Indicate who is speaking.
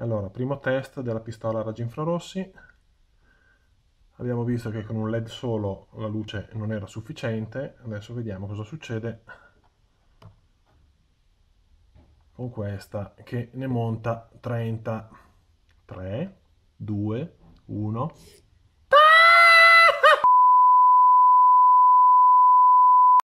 Speaker 1: Allora, primo test della pistola a raggi infrarossi. Abbiamo visto che con un LED solo la luce non era sufficiente. Adesso vediamo cosa succede con questa che ne monta 30. 3, 2, 1...